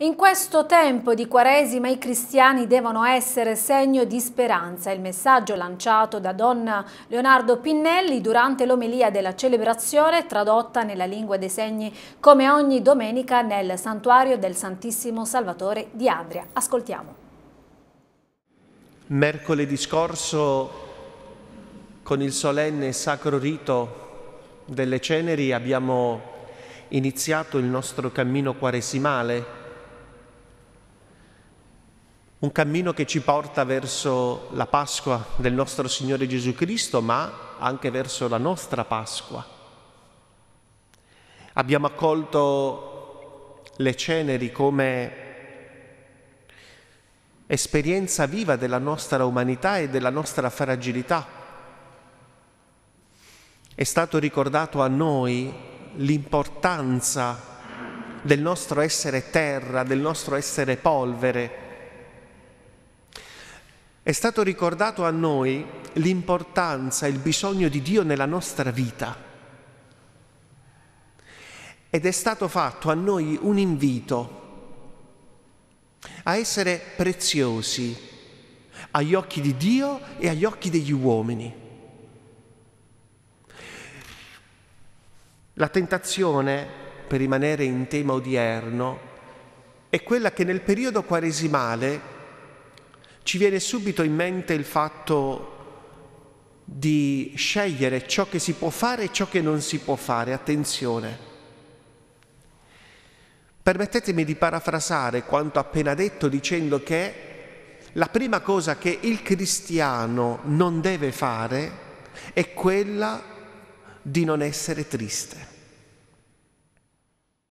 In questo tempo di Quaresima i cristiani devono essere segno di speranza. Il messaggio lanciato da Don Leonardo Pinnelli durante l'omelia della celebrazione tradotta nella lingua dei segni come ogni domenica nel santuario del Santissimo Salvatore di Adria. Ascoltiamo. Mercoledì scorso con il solenne sacro rito delle ceneri abbiamo iniziato il nostro cammino quaresimale un cammino che ci porta verso la Pasqua del nostro Signore Gesù Cristo, ma anche verso la nostra Pasqua. Abbiamo accolto le ceneri come esperienza viva della nostra umanità e della nostra fragilità. È stato ricordato a noi l'importanza del nostro essere terra, del nostro essere polvere, è stato ricordato a noi l'importanza, il bisogno di Dio nella nostra vita. Ed è stato fatto a noi un invito a essere preziosi agli occhi di Dio e agli occhi degli uomini. La tentazione, per rimanere in tema odierno, è quella che nel periodo quaresimale ci viene subito in mente il fatto di scegliere ciò che si può fare e ciò che non si può fare. Attenzione. Permettetemi di parafrasare quanto appena detto dicendo che la prima cosa che il cristiano non deve fare è quella di non essere triste.